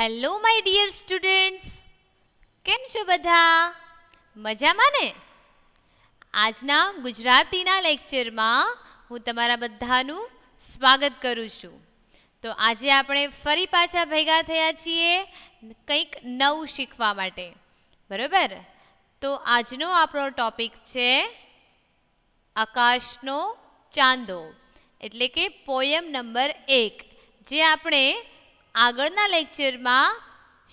Hello my dear students કેમ છો બધા મજામાં ને આજના ગુજરાતીના લેક્ચરમાં હું તમારા બધાનું સ્વાગત કરું છું તો આજે આપણે ફરી પાછા ભેગા થયા છીએ કંઈક નવું શીખવા માટે બરાબર તો આજનો આપણો ટોપિક છે આકાશનો ચાંદો એટલે કે પોયમ નંબર એક જે આપણે આગળના લેક્ચરમાં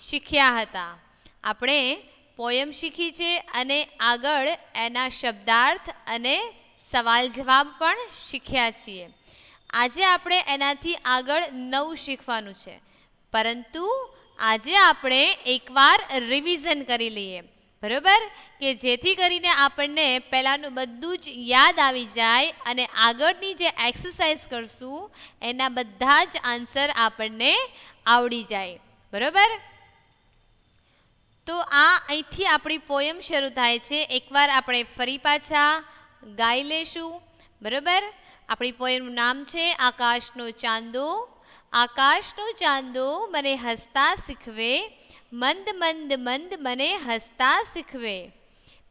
શીખ્યા હતા આપણે પોયમ શીખી છે અને આગળ એના શબ્દાર્થ અને સવાલ જવાબ પણ શીખ્યા છીએ આજે આપણે એનાથી આગળ નવું શીખવાનું છે પરંતુ આજે આપણે એકવાર રિવિઝન કરી લઈએ બરોબર કે જેથી કરીને આપણને પહેલાંનું બધું જ યાદ આવી જાય અને આગળની જે એક્સરસાઇઝ કરશું એના બધા જ આન્સર આપણને આવડી જાય બરોબર તો આ અહીંથી આપણી પોયમ શરૂ થાય છે એકવાર આપણે ફરી પાછા ગાઈ લેશું બરોબર આપણી પોયમનું નામ છે આકાશનો ચાંદો આકાશનો ચાંદો મને હસતા શીખવે મંદ મંદ મંદ મને હસતા શીખવે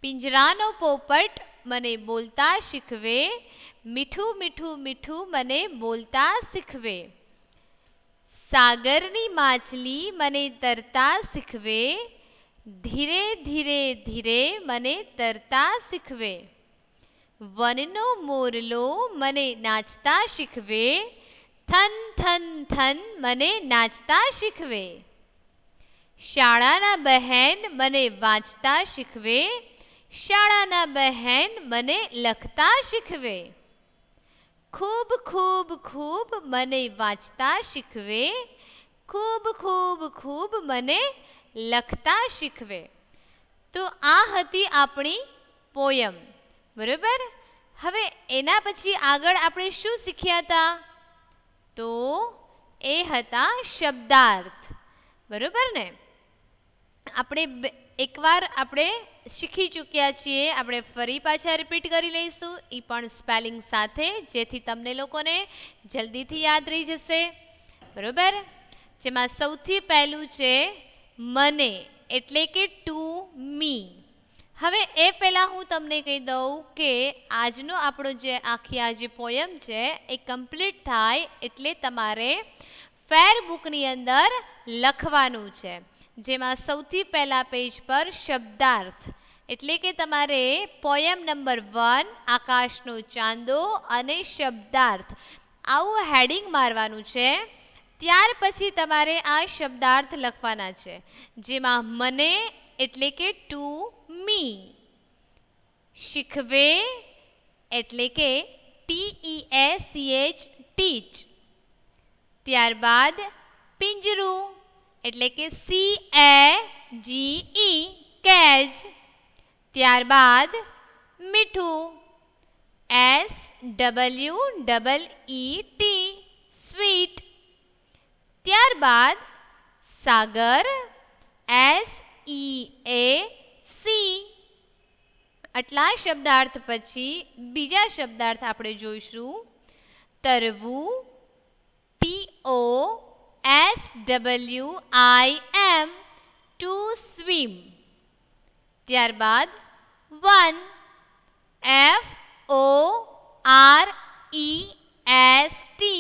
પિંજરાનો પોપટ મને બોલતા શીખવે મીઠું મીઠું મીઠું મને બોલતા શીખવે સાગરની માછલી મને તરતા શીખવે ધીરે ધીરે ધીરે મને તરતા શીખવે વનનો મોરલો મને નાચતા શીખવે થન થન થન મને નાચતા શીખવે શાળાના બહેન મને વાંચતા શીખવે શાળાના બહેન મને લખતા શીખવે ખૂબ ખૂબ ખૂબ મને વાંચતા શીખવે ખૂબ ખૂબ ખૂબ મને લખતા શીખવે તો આ હતી આપણી પોયમ બરાબર હવે એના પછી આગળ આપણે શું શીખ્યા હતા તો એ હતા શબ્દાર્થ બરાબર ને આપણે એકવાર આપણે શીખી ચૂક્યા છીએ આપણે ફરી પાછા રિપીટ કરી લઈશું એ પણ સ્પેલિંગ સાથે જેથી તમને લોકોને જલ્દીથી યાદ રહી જશે બરાબર જેમાં સૌથી પહેલું છે મને એટલે કે ટુ મી હવે એ પહેલાં હું તમને કહી દઉં કે આજનો આપણો જે આખી આ જે પોયમ છે એ કમ્પ્લીટ થાય એટલે તમારે ફેર બુકની અંદર લખવાનું છે જેમાં સૌથી પહેલા પેજ પર શબ્દાર્થ એટલે કે તમારે પોયમ નંબર વન આકાશનો ચાંદો અને શબ્દાર્થ આવું હેડિંગ મારવાનું છે ત્યાર પછી તમારે આ શબ્દાર્થ લખવાના છે જેમાં મને એટલે કે ટુ મી શીખવે એટલે કે T E S C H teach ત્યારબાદ પિંજરું એટલે કે C A G E cage ત્યારબાદ મિઠુ S W E T sweet ત્યારબાદ सागर S E A C આટલા શબ્દાર્થ પછી બીજો શબ્દાર્થ આપણે જોઈશું તરવું T O S W I M to swim ત્યારબાદ one F O R E S T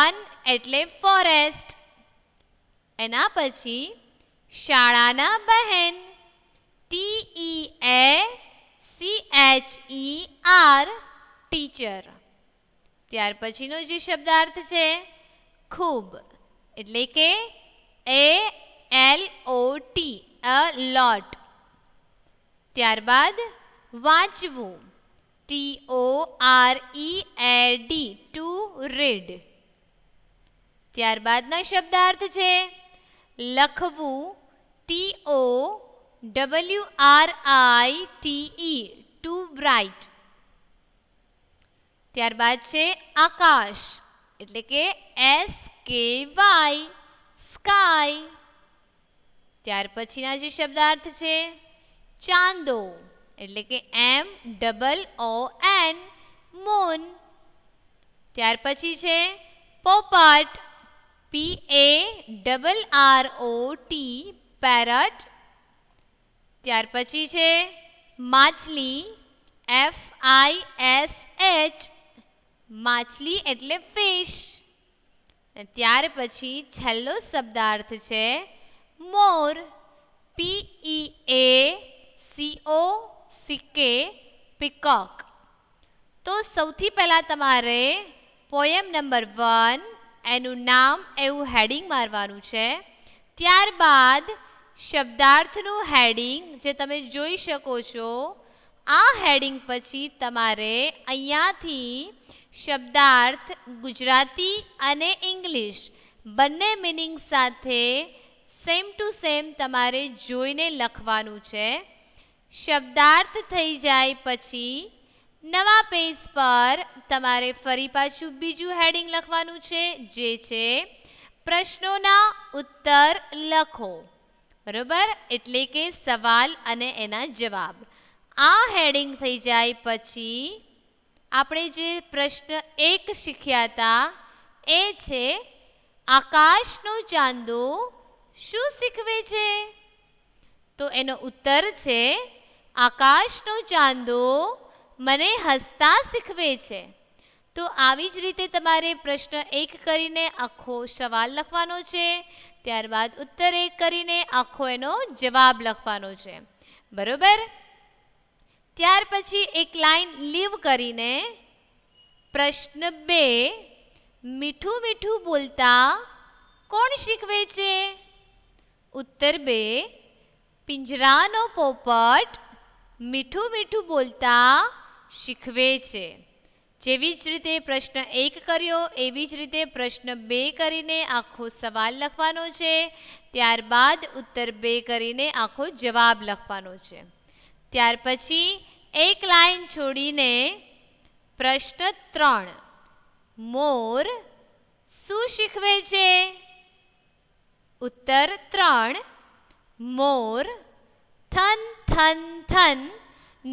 one એટલે forest એના પછી શાળાના બહેન T E A C H E R teacher ત્યાર પછીનો જે શબ્દાર્થ છે ખૂબ એટલે કે એ એલ ઓ ટી અ લોટ ત્યારબાદ વાંચવું T O R E e A D to read ત્યારબાદનો શબ્દાર્થ છે લખવું T O W R I T E to write ત્યારબાદ છે આકાશ એટલે કે S K Y સ્કાય ત્યાર પછીના જે શબ્દાર્થ છે ચાંદો એટલે કે M O O N moon ત્યાર પછી છે પોપટ P A R O T parrot ત્યાર પછી છે માછલી F I S H માછલી એટલે ફિશ ત્યાર પછી છેલ્લો શબ્દાર્થ છે મોર પી ઈ એ ઓ સિકે પિકોક તો સૌથી પહેલાં તમારે પોયમ નંબર વન એનું નામ એવું હેડિંગ મારવાનું છે ત્યારબાદ શબ્દાર્થનું હેડિંગ જે તમે જોઈ શકો છો આ હેડિંગ પછી તમારે અહીંયાથી શબ્દાર્થ ગુજરાતી અને ઇંગ્લિશ બંને મિનિંગ સાથે સેમ ટુ સેમ તમારે જોઈને લખવાનું છે શબ્દાર્થ થઈ જાય પછી નવા પેજ પર તમારે ફરી પાછું બીજું હેડિંગ લખવાનું છે જે છે પ્રશ્નોના ઉત્તર લખો બરોબર એટલે કે સવાલ અને એના જવાબ આ હેડિંગ થઈ જાય પછી આપણે જે પ્રશ્ન એક શીખ્યા હતા એ છે આકાશનું ચાંદો શું શીખવે છે તો એનો ઉત્તર છે આકાશનો ચાંદો મને હસતા શીખવે છે તો આવી જ રીતે તમારે પ્રશ્ન એક કરીને આખો સવાલ લખવાનો છે ત્યારબાદ ઉત્તર એક કરીને આખો એનો જવાબ લખવાનો છે બરોબર ત્યાર પછી એક લાઈન લીવ કરીને પ્રશ્ન બે મીઠું મીઠું બોલતા કોણ શીખવે છે ઉત્તર બે પિંજરાનો પોપટ મીઠું મીઠું બોલતા શીખવે છે જેવી જ રીતે પ્રશ્ન એક કર્યો એવી જ રીતે પ્રશ્ન બે કરીને આખો સવાલ લખવાનો છે ત્યારબાદ ઉત્તર બે કરીને આખો જવાબ લખવાનો છે ત્યાર પછી એક લાઈન છોડીને પ્રશ્ન ત્રણ મોર શું શીખવે છે ઉત્તર ત્રણ મોર થન થન થન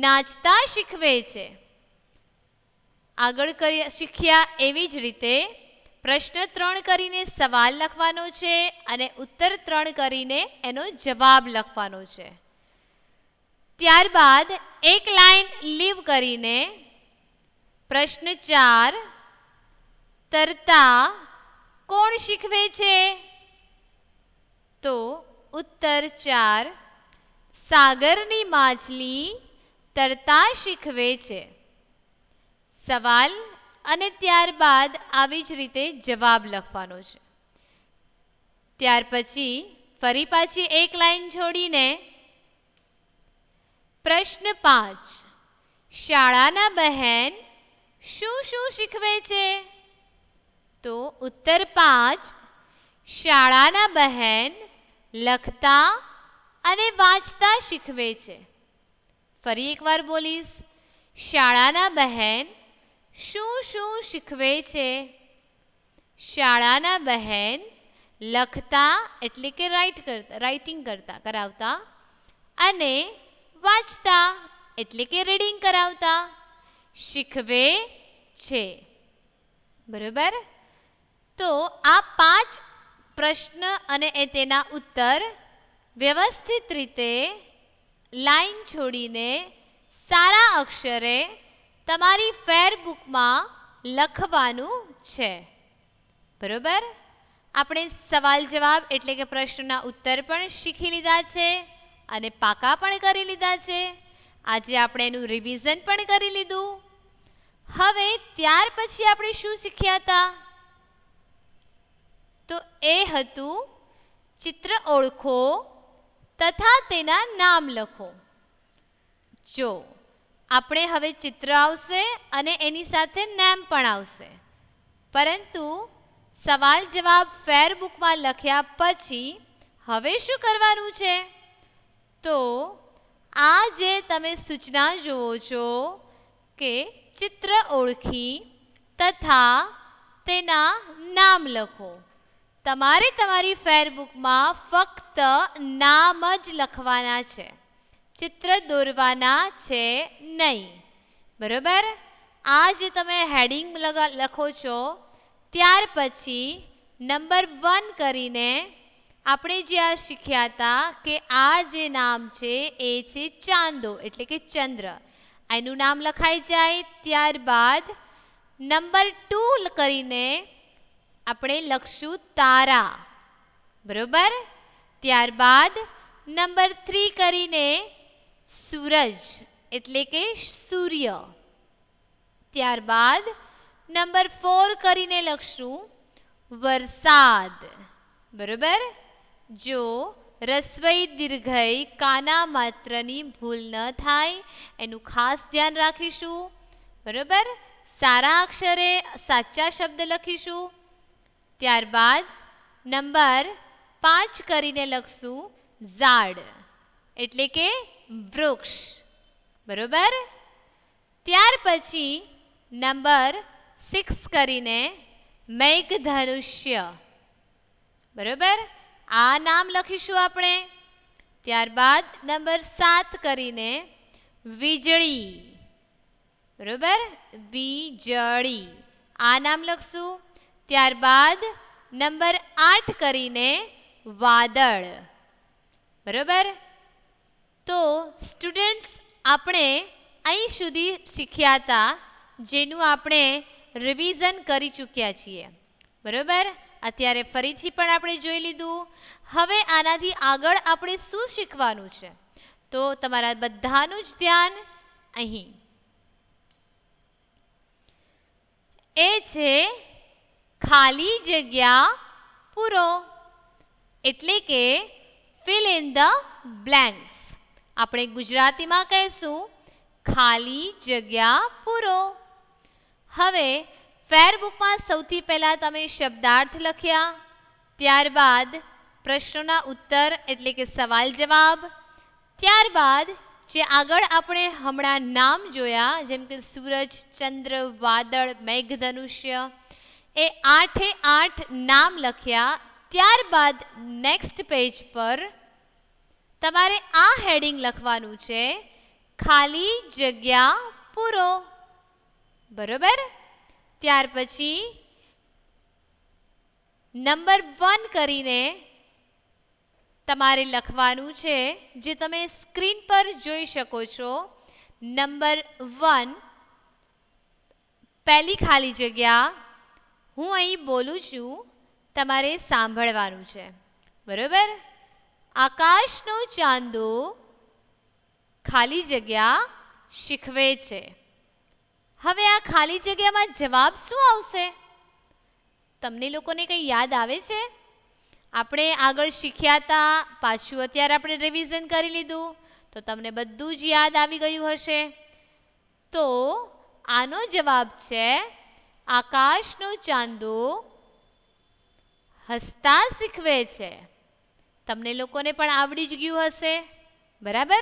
નાચતા શીખવે છે આગળ કરી શીખ્યા એવી જ રીતે પ્રશ્ન ત્રણ કરીને સવાલ લખવાનો છે અને ઉત્તર ત્રણ કરીને એનો જવાબ લખવાનો છે ત્યારબાદ એક લાઈન લીવ કરીને પ્રશ્ન ચાર તરતા કોણ શીખવે છે તો ઉત્તર ચાર સાગરની માછલી તરતા શીખવે છે સવાલ અને ત્યારબાદ આવી જ રીતે જવાબ લખવાનો છે ત્યાર પછી ફરી પાછી એક લાઈન છોડીને પ્રશ્ન પાંચ શાળાના બહેન શું શું શીખવે છે તો ઉત્તર પાંચ શાળાના બહેન લખતા અને વાંચતા શીખવે છે ફરી એકવાર બોલીશ શાળાના બહેન શું શું શીખવે છે શાળાના બહેન લખતા એટલે કે રાઇટ કરતા રાઇટિંગ કરતા કરાવતા અને વાંચતા એટલે કે રીડિંગ કરાવતા શીખવે છે બરાબર તો આ પાંચ પ્રશ્ન અને એ તેના ઉત્તર વ્યવસ્થિત રીતે લાઈન છોડીને સારા અક્ષરે તમારી ફેર બુકમાં લખવાનું છે બરાબર આપણે સવાલ જવાબ એટલે કે પ્રશ્નના ઉત્તર પણ શીખી લીધા છે અને પાકા પણ કરી લીધા છે આજે આપણે એનું રિવિઝન પણ કરી લીધું હવે ત્યાર પછી આપણે શું શીખ્યા હતા તો એ હતું ચિત્ર ઓળખો તથા તેના નામ લખો જો આપણે હવે ચિત્ર આવશે અને એની સાથે નેમ પણ આવશે પરંતુ સવાલ જવાબ ફેર બુકમાં લખ્યા પછી હવે શું કરવાનું છે તો આ જે તમે સૂચના જુઓ છો કે ચિત્ર ઓળખી તથા તેના નામ લખો તમારે તમારી ફેરબુકમાં ફક્ત નામ જ લખવાના છે ચિત્ર દોરવાના છે નહીં બરાબર આ જે તમે હેડિંગ લખો છો ત્યાર પછી નંબર વન કરીને આપણે જ્યાં શીખ્યા હતા કે આ જે નામ છે એ છે ચાંદો એટલે કે ચંદ્ર એનું નામ લખાઈ જાય ત્યારબાદ નંબર ટુ કરીને આપણે લખશું તારા બરોબર ત્યારબાદ નંબર થ્રી કરીને સૂરજ એટલે કે સૂર્ય ત્યારબાદ નંબર ફોર કરીને લખશું વરસાદ બરોબર જો રસવઈ દીર્ઘઈ કાના માત્રની ભૂલ ન થાય એનું ખાસ ધ્યાન રાખીશું બરાબર સારા અક્ષરે સાચા શબ્દ લખીશું ત્યારબાદ નંબર પાંચ કરીને લખશું ઝાડ એટલે કે વૃક્ષ બરોબર ત્યાર પછી નંબર સિક્સ કરીને મેઘધનુષ્ય બરોબર આ નામ લખીશું આપણે ત્યારબાદ નંબર સાત કરીને વીજળી બરોબર વીજળી આ નામ લખશું ત્યારબાદ નંબર આઠ કરીને વાદળ બરોબર તો સ્ટુડન્ટ્સ આપણે અહીં સુધી શીખ્યા હતા જેનું આપણે રિવિઝન કરી ચૂક્યા છીએ બરોબર અત્યારે ફરીથી પણ આપણે જોઈ લીધું હવે આનાથી આગળ આપણે શું શીખવાનું છે તો તમારા બધાનું જ ધ્યાન અહીં એ છે ખાલી જગ્યા પૂરો એટલે કે ફિલ ઇન ધ બ્લેન્ક્સ આપણે ગુજરાતીમાં કહીશું ખાલી જગ્યા પૂરો હવે ફેરબુકમાં સૌથી પહેલાં તમે શબ્દાર્થ લખ્યા ત્યારબાદ પ્રશ્નોના ઉત્તર એટલે કે સવાલ જવાબ ત્યારબાદ જે આગળ આપણે હમણાં નામ જોયા જેમ કે સૂરજ ચંદ્ર વાદળ મેઘધનુષ્ય એ આઠે આઠ નામ લખ્યા ત્યારબાદ નેક્સ્ટ પેજ પર તમારે આ હેડિંગ લખવાનું છે ખાલી જગ્યા પૂરો બરોબર ત્યાર પછી નંબર વન કરીને તમારે લખવાનું છે જે તમે સ્ક્રીન પર જોઈ શકો છો નંબર વન પહેલી ખાલી જગ્યા હું અહીં બોલું છું તમારે સાંભળવાનું છે બરાબર આકાશનો ચાંદો ખાલી જગ્યા શીખવે છે હવે આ ખાલી જગ્યામાં જવાબ શું આવશે તમને લોકોને કંઈ યાદ આવે છે આપણે આગળ શીખ્યા હતા પાછું અત્યારે આપણે રિવિઝન કરી લીધું તો તમને બધું જ યાદ આવી ગયું હશે તો આનો જવાબ છે આકાશનો ચાંદો હસતા શીખવે છે તમને લોકોને પણ આવડી જ ગયું હશે બરાબર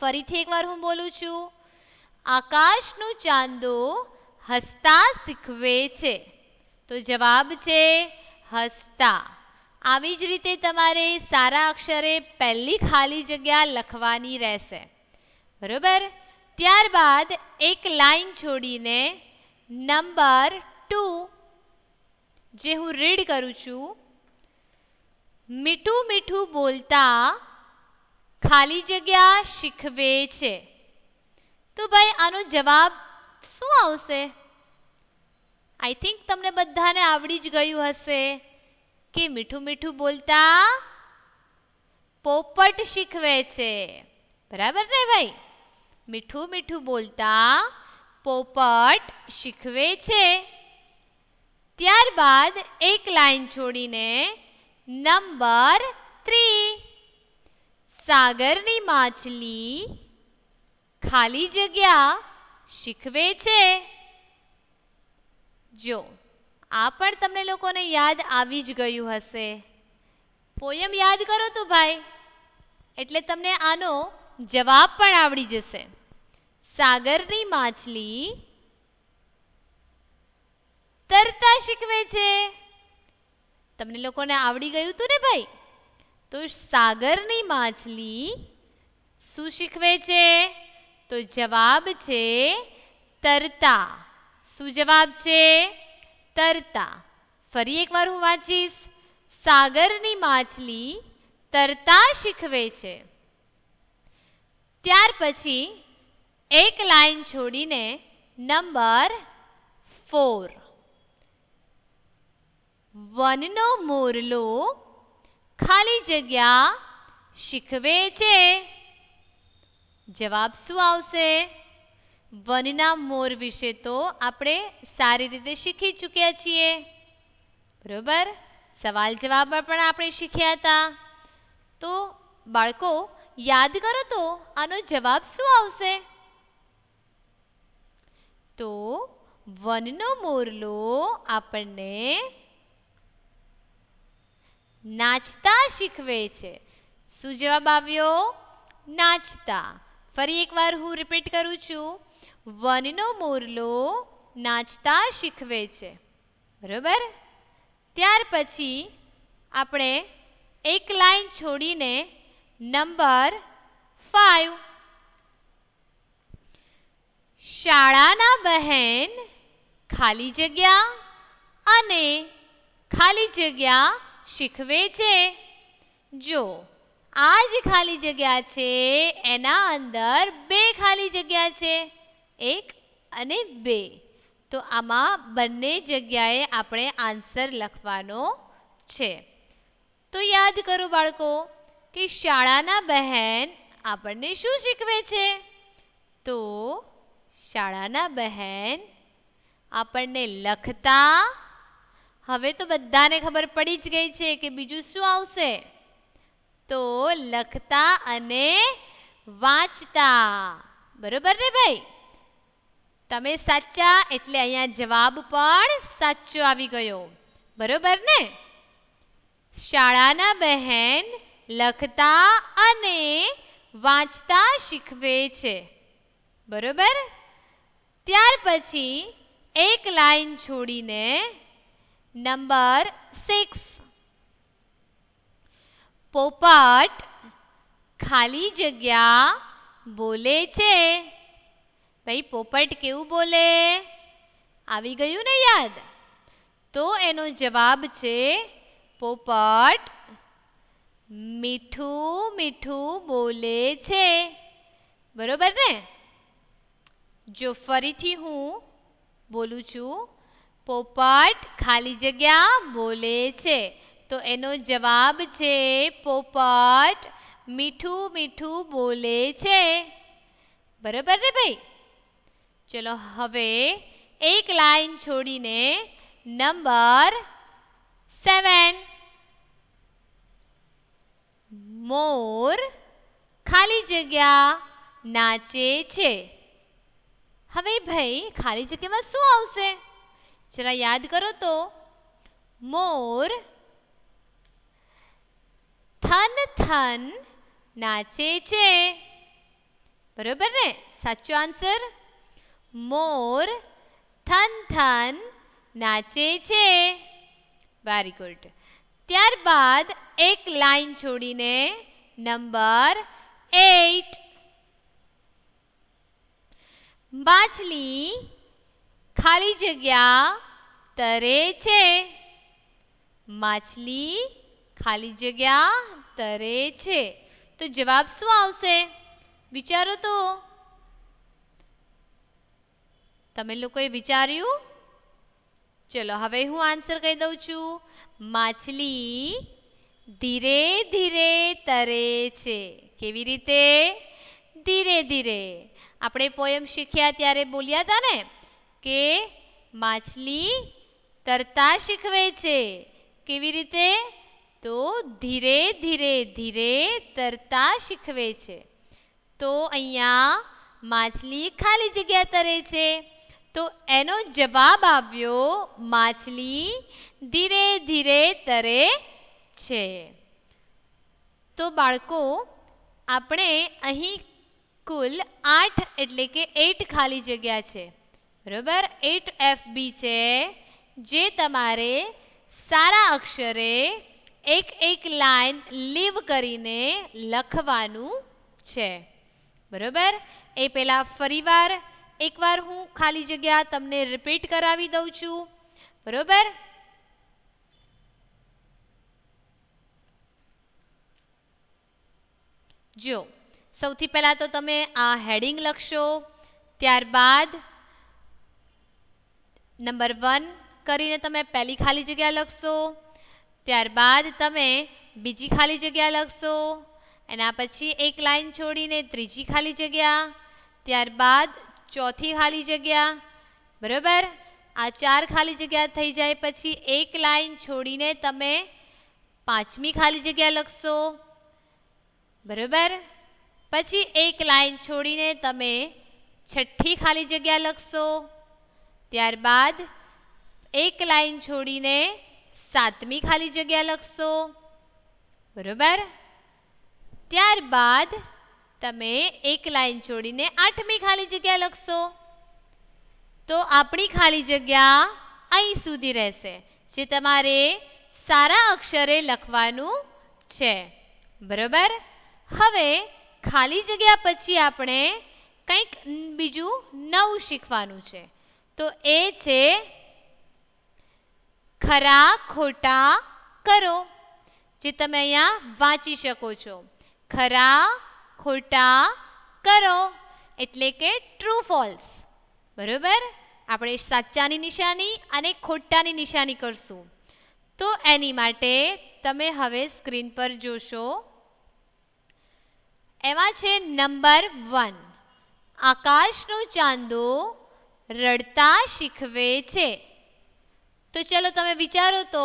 ફરીથી એકવાર હું બોલું છું આકાશનું ચાંદો હસતા શીખવે છે તો જવાબ છે હસતા આવી જ રીતે તમારે સારા અક્ષરે પહેલી ખાલી જગ્યા લખવાની રહેશે બરોબર ત્યારબાદ એક લાઈન છોડીને નંબર ટુ જે હું રીડ કરું છું મીઠું મીઠું બોલતા ખાલી જગ્યા શીખવે છે તો ભાઈ આનો જવાબ શું આવશે આઈ થિંક તમને બધાને આવડી જ ગયું હશે કે મીઠું મીઠું બોલતા પોપટ શીખવે છે બરાબર ને ભાઈ મીઠું મીઠું બોલતા પોપટ શીખવે છે ત્યારબાદ એક લાઈન છોડીને નંબર થ્રી સાગરની માછલી ખાલી જગ્યા શીખવે છે જો આ પણ તમને લોકોને યાદ આવી જ ગયું હશે પોયમ યાદ કરો તો ભાઈ એટલે તમને આનો જવાબ પણ આવડી જશે સાગરની માછલી તરતા શીખવે છે તમને લોકોને આવડી ગયું તું ને ભાઈ તો સાગરની માછલી શું શીખવે છે તો જવાબ છે તરતા શું જવાબ છે તરતા ફરી એકવાર હું વાંચીશ સાગરની માછલી તરતા શીખવે છે ત્યાર પછી એક લાઈન છોડીને નંબર ફોર વનનો મોરલો ખાલી જગ્યા શીખવે છે જવાબ શું આવશે વનના મોર વિશે તો આપણે સારી રીતે શીખી ચૂક્યા છીએ બરોબર સવાલ જવાબમાં પણ આપણે શીખ્યા હતા તો બાળકો યાદ કરો તો આનો જવાબ શું આવશે તો વનનો મોરલો આપણને નાચતા શીખવે છે શું જવાબ આવ્યો નાચતા ફરી એકવાર હું રિપીટ કરું છું વનનો મોરલો નાચતા શીખવે છે બરાબર ત્યાર પછી આપણે એક લાઈન છોડીને નંબર ફાઈવ શાળાના બહેન ખાલી જગ્યા અને ખાલી જગ્યા શીખવે છે જો આ જે ખાલી જગ્યા છે એના અંદર બે ખાલી જગ્યા છે એક અને બે તો આમાં બંને જગ્યાએ આપણે આન્સર લખવાનો છે તો યાદ કરો બાળકો કે શાળાના બહેન આપણને શું શીખવે છે તો શાળાના બહેન આપણને લખતા હવે તો બધાને ખબર પડી જ ગઈ છે કે બીજું શું આવશે તો લખતા અને વાંચતા બરોબર ને ભાઈ તમે સાચા એટલે અહીંયા જવાબ પણ સાચો આવી ગયો બરોબર ને શાળાના બહેન લખતા અને વાંચતા શીખવે છે બરોબર ત્યાર પછી એક લાઈન છોડીને નંબર સિક્સ પોપટ ખાલી જગ્યા બોલે છે ભાઈ પોપટ કેવું બોલે આવી ગયું ને યાદ તો એનો જવાબ છે પોપટ મીઠું મીઠું બોલે છે બરોબર ને જો ફરીથી હું બોલું છું પોપટ ખાલી જગ્યા બોલે છે તો એનો જવાબ છે પોપટ મીઠું મીઠું બોલે છે બરાબર ને ભાઈ ચલો હવે એક લાઈન છોડીને નંબર સેવન મોર ખાલી જગ્યા નાચે છે હવે ભાઈ ખાલી જગ્યામાં શું આવશે જરા યાદ કરો તો મોર થન થન નાચે છે બરોબર ને સાચો આન્સર મોર થન થન નાચે છે વેરી ગુડ ત્યારબાદ એક લાઈન છોડીને નંબર એટ માછલી ખાલી જગ્યા તરે છે માછલી ખાલી જગ્યા તરે છે તો જવાબ શું આવશે વિચારો તો તમે લોકોએ વિચાર્યું ચલો હવે હું આન્સર કહી દઉં છું માછલી ધીરે ધીરે તરે છે કેવી રીતે ધીરે ધીરે આપણે પોયમ શીખ્યા ત્યારે બોલ્યા હતા ને કે માછલી તરતા શીખવે છે કેવી રીતે તો ધીરે ધીરે ધીરે તરતા શીખવે છે તો અહીંયા માછલી ખાલી જગ્યા તરે છે તો એનો જવાબ આવ્યો માછલી ધીરે ધીરે તરે છે તો બાળકો આપણે અહીં કુલ આઠ એટલે કે એટ ખાલી જગ્યા છે બરાબર એટ એફ બી છે જે તમારે સારા અક્ષરે એક એક લાઈન લીવ કરીને લખવાનું છે બરોબર એ પહેલાં ફરીવાર એકવાર હું ખાલી જગ્યા તમને રિપીટ કરાવી દઉં છું બરોબર જો સૌથી પહેલાં તો તમે આ હેડિંગ લખશો ત્યારબાદ નંબર વન કરીને તમે પહેલી ખાલી જગ્યા લખશો त્યારબાદ તમે બીજી ખાલી જગ્યા લખશો અને આ પછી એક લાઈન છોડીને ત્રીજી ખાલી જગ્યા ત્યારબાદ ચોથી ખાલી જગ્યા બરોબર આ ચાર ખાલી જગ્યા થઈ જાય પછી એક લાઈન છોડીને તમે પાંચમી ખાલી જગ્યા લખશો બરોબર પછી એક લાઈન છોડીને તમે છઠ્ઠી ખાલી જગ્યા લખશો ત્યારબાદ એક લાઈન છોડીને સાતમી ખાલી જગ્યા લખશો બરોબર ત્યારબાદ તમે એક લાઈન છોડીને આઠમી ખાલી જગ્યા લખશો તો આપણી ખાલી જગ્યા અહીં સુધી રહેશે જે તમારે સારા અક્ષરે લખવાનું છે બરોબર હવે ખાલી જગ્યા પછી આપણે કંઈક બીજું નવું શીખવાનું છે તો એ છે ખરા ખોટા કરો જે તમે અહીંયા વાંચી શકો છો ખરા ખોટા કરો એટલે કે ટ્રુ ફોલ્સ બરાબર આપણે સાચાની નિશાની અને ખોટાની નિશાની કરશું તો એની માટે તમે હવે સ્ક્રીન પર જોશો એમાં છે નંબર વન આકાશનું ચાંદો રડતા શીખવે છે તો ચલો તમે વિચારો તો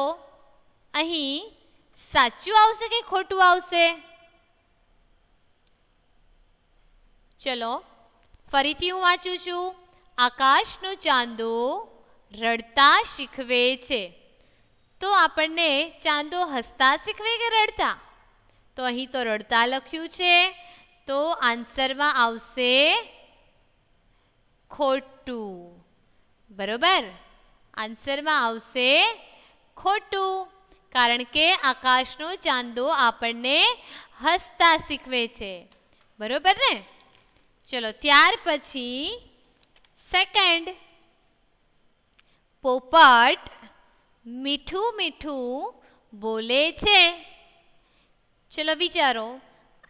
અહીં સાચું આવશે કે ખોટું આવશે ચલો ફરીથી હું વાંચું છું આકાશનો ચાંદો રડતા શીખવે છે તો આપણને ચાંદો હસતા શીખવે કે રડતા તો અહીં તો રડતા લખ્યું છે તો આન્સરમાં આવશે ખોટું બરોબર આન્સરમાં આવશે ખોટું કારણ કે આકાશનો ચાંદો આપણને હસતા શીખવે છે બરોબર ને ચલો ત્યાર પછી સેકન્ડ પોપટ મીઠું મીઠું બોલે છે ચલો વિચારો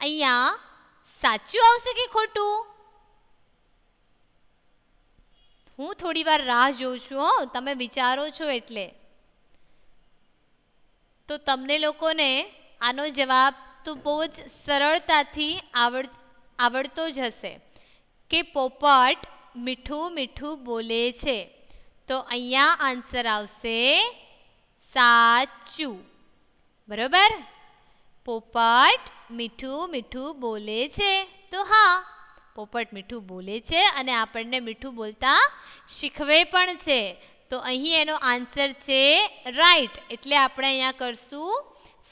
અહીંયા સાચું આવશે કે ખોટું હું થોડી વાર રાહ જોઉં છું હો તમે વિચારો છો એટલે તો તમને લોકોને આનો જવાબ તો બહુ જ સરળતાથી આવડ આવડતો જ હશે કે પોપટ મીઠું મીઠું બોલે છે તો અહીંયા આન્સર આવશે સાચું બરોબર પોપટ મીઠું મીઠું બોલે છે તો હા પોપટ મીઠું બોલે છે અને આપણને મીઠું બોલતા શીખવે પણ છે તો અહીં એનો આન્સર છે રાઈટ એટલે આપણે અહીંયા કરશું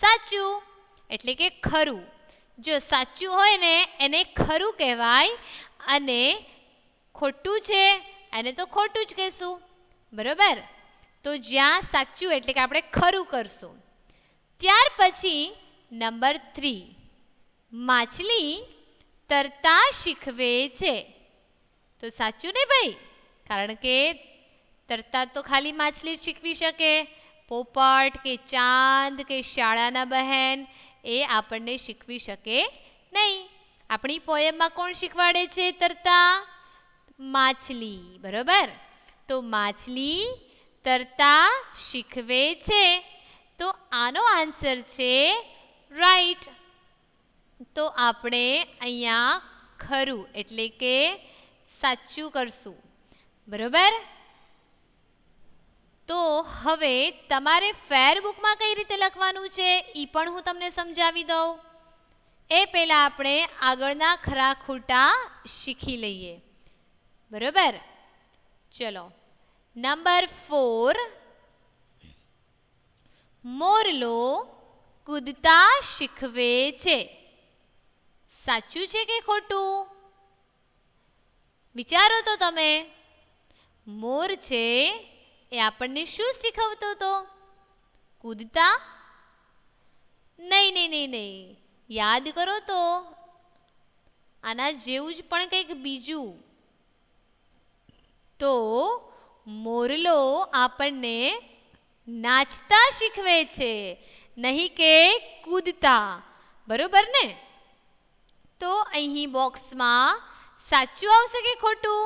સાચું એટલે કે ખરું જો સાચું હોય ને એને ખરું કહેવાય અને ખોટું છે એને તો ખોટું જ કહેશું બરાબર તો જ્યાં સાચું એટલે કે આપણે ખરું કરશું ત્યાર પછી નંબર થ્રી માછલી તરતા શીખવે છે તો સાચું ને ભાઈ કારણ કે તરતા તો ખાલી માછલી શીખવી શકે પોપટ કે ચાંદ કે શાળાના બહેન એ આપણને શીખવી શકે નહીં આપણી પોયમમાં કોણ શીખવાડે છે તરતા માછલી બરોબર તો માછલી તરતા શીખવે છે તો આનો આન્સર છે રાઈટ તો આપણે અહીંયા ખરું એટલે કે સાચું કરશું બરોબર તો હવે તમારે ફેર બુકમાં કઈ રીતે લખવાનું છે એ પણ હું તમને સમજાવી દઉં એ પહેલાં આપણે આગળના ખરા ખોટા શીખી લઈએ બરોબર ચલો નંબર ફોર મોરલો કૂદતા શીખવે છે સાચું છે કે ખોટું વિચારો તો તમે મોર છે એ આપણને શું શીખવતો હતો કૂદતા નહીં નહીં નહીં નહીં યાદ કરો તો આના જેવું જ પણ કંઈક બીજું તો મોરલો આપણને નાચતા શીખવે છે નહીં કે કૂદતા બરોબર ને તો અહીં બોક્સમાં સાચું આવશે કે ખોટું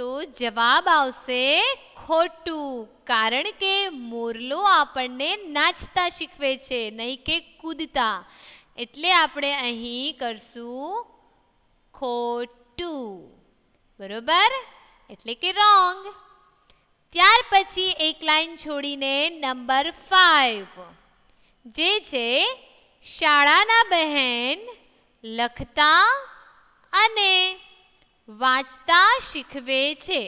તો જવાબ આવશે ખોટું કારણ કે મોરલો આપણને નાચતા શીખવે છે નહીં કે કૂદતા એટલે આપણે અહીં કરશું ખોટું બરોબર એટલે કે રોંગ ત્યાર પછી એક લાઈન છોડીને નંબર ફાઈવ જે છે શાળાના બહેન લખતા અને વાંચતા શીખવે છે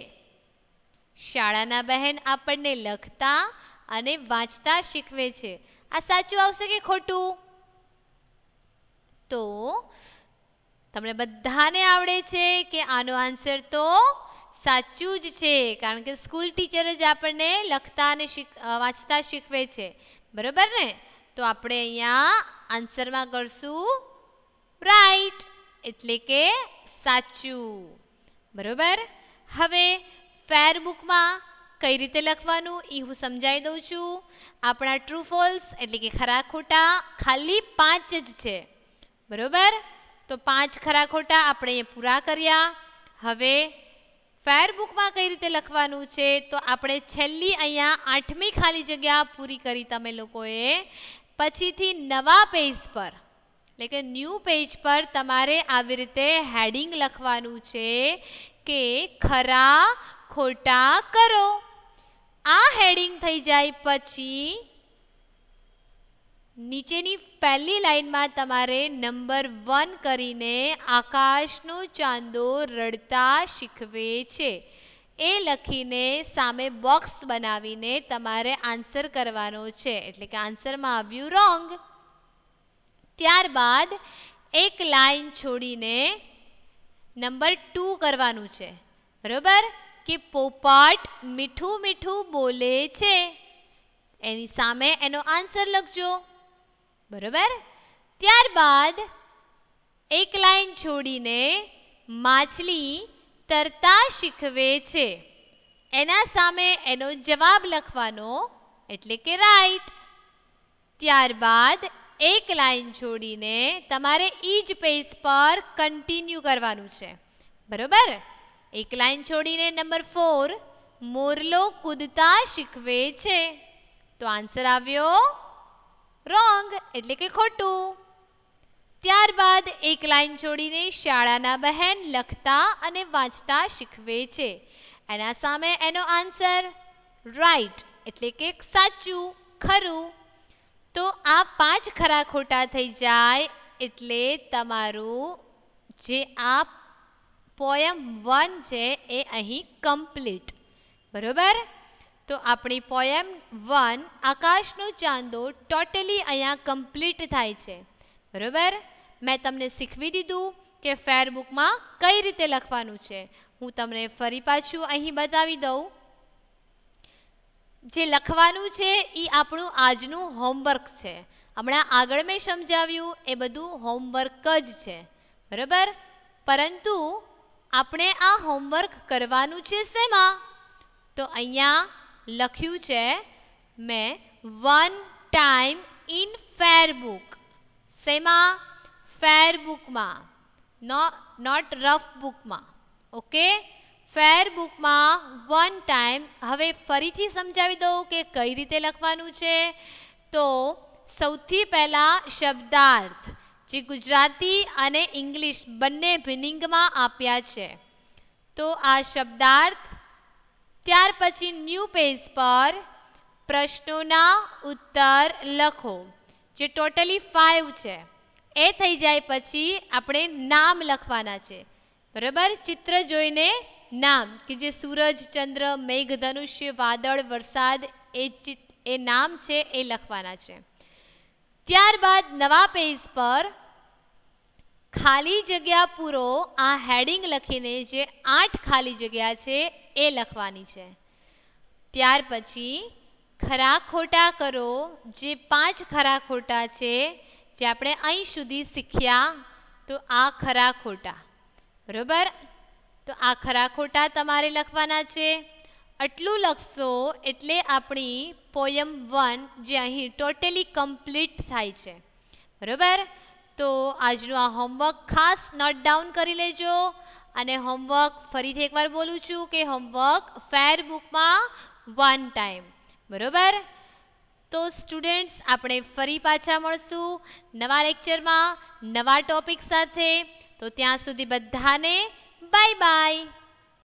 શાળાના બહેન આપણને લખતા અને વાંચતા શીખવે છે આ સાચું આવશે કે ખોટું તો તમને બધાને આવડે છે કે આનો આન્સર તો સાચું જ છે કારણ કે સ્કૂલ ટીચર જ આપણને લખતા અને વાંચતા શીખવે છે બરાબર ને તો આપણે અહીંયા આન્સરમાં કરશું રાઈટ એટલે કે સાચું બરોબર હવે ફેર બુકમાં કઈ રીતે લખવાનું એ હું સમજાવી દઉં છું આપણા ટ્રુ ફોલ્સ એટલે કે ખરા ખોટા ખાલી પાંચ જ છે બરોબર તો પાંચ ખરા ખોટા આપણે એ પૂરા કર્યા હવે ફેર બુકમાં કઈ રીતે લખવાનું છે તો આપણે છેલ્લી અહીંયા આઠમી ખાલી જગ્યા પૂરી કરી તમે લોકોએ પછીથી નવા પેજ પર એટલે કે ન્યૂ પેજ પર તમારે આવી રીતે હેડિંગ લખવાનું છે કે ખરા ખોટા કરો આ હેડિંગ થઈ જાય પછી નીચેની પહેલી લાઈનમાં તમારે નંબર વન કરીને આકાશનો ચાંદો રડતા શીખવે છે એ લખીને સામે બોક્સ બનાવીને તમારે આન્સર કરવાનો છે એટલે કે આન્સરમાં આવ્યું રોંગ ત્યારબાદ એક લાઈન છોડીને નંબર ટુ કરવાનું છે બરોબર કે પોપાટ મીઠું મીઠું બોલે છે એની સામે એનો આન્સર લખજો બરોબર ત્યારબાદ એક લાઈન છોડીને માછલી તરતા શીખવે છે એના સામે એનો જવાબ લખવાનો એટલે કે રાઈટ ત્યારબાદ એક લાઈન છોડીને તમારે એ જ પેજ પર કન્ટિન્યુ કરવાનું છે બરોબર એક લાઈન છોડીને નંબર ફોર મોરલો કૂદતા શીખવે છે તો આન્સર આવ્યો રોંગ એટલે કે ખોટું ત્યારબાદ એક લાઈન છોડીને શાળાના બહેન લખતા અને વાંચતા શીખવે છે એના સામે એનો આન્સર રાઈટ એટલે કે સાચું ખરું તો આ પાંચ ખરા ખોટા થઈ જાય એટલે તમારું જે આ પોયમ વન છે એ અહીં કમ્પ્લીટ બરોબર તો આપણી પોયમ વન આકાશનો ચાંદો ટોટલી અહીંયા કમ્પ્લીટ થાય છે બરોબર મેં તમને શીખવી દીધું કે ફેરબુકમાં કઈ રીતે લખવાનું છે હું તમને ફરી પાછું અહીં બતાવી દઉં જે લખવાનું છે એ આપણું આજનું હોમવર્ક છે હમણાં આગળ મેં સમજાવ્યું એ બધું હોમવર્ક જ છે બરાબર પરંતુ આપણે આ હોમવર્ક કરવાનું છે શેમાં તો અહીંયા લખ્યું છે મેં one time in fair book book શેમાં ફેર નોટ રફ બુકમાં ઓકે ફેર બુકમાં વન ટાઈમ હવે ફરીથી સમજાવી દઉં કે કઈ રીતે લખવાનું છે તો સૌથી પહેલાં શબ્દાર્થ જે ગુજરાતી અને ઇંગ્લિશ બંને મિનિંગમાં આપ્યા છે તો આ શબ્દાર્થ ત્યાર પછી ન્યૂ પેજ પર પ્રશ્નોના ઉત્તર લખો જે ટોટલી ફાઇવ છે એ થઈ જાય પછી આપણે નામ લખવાના છે બરાબર ચિત્ર જોઈને નામ કે જે સૂરજ ચંદ્ર મેઘ ધનુષ્ય વાદળ વરસાદ એ એ નામ છે એ લખવાના છે ત્યારબાદ નવા પેજ પર ખાલી જગ્યા પૂરો આ હેડિંગ લખીને જે આઠ ખાલી જગ્યા છે એ લખવાની છે ત્યાર પછી ખરા ખોટા કરો જે પાંચ ખરા ખોટા છે જે આપણે અહીં સુધી શીખ્યા તો આ ખરા ખોટા બરોબર તો આ ખરા ખોટા તમારે લખવાના છે આટલું લખશો એટલે આપણી પોયમ વન જે અહીં ટોટલી કમ્પ્લીટ થાય છે બરાબર તો આજનું આ હોમવર્ક ખાસ નોટ ડાઉન કરી લેજો અને હોમવર્ક ફરીથી એકવાર બોલું છું કે હોમવર્ક ફેર બુકમાં વન ટાઈમ બરાબર તો સ્ટુડન્ટ્સ આપણે ફરી પાછા મળશું નવા લેક્ચરમાં નવા ટોપિક સાથે તો ત્યાં સુધી બધાને Bye-bye.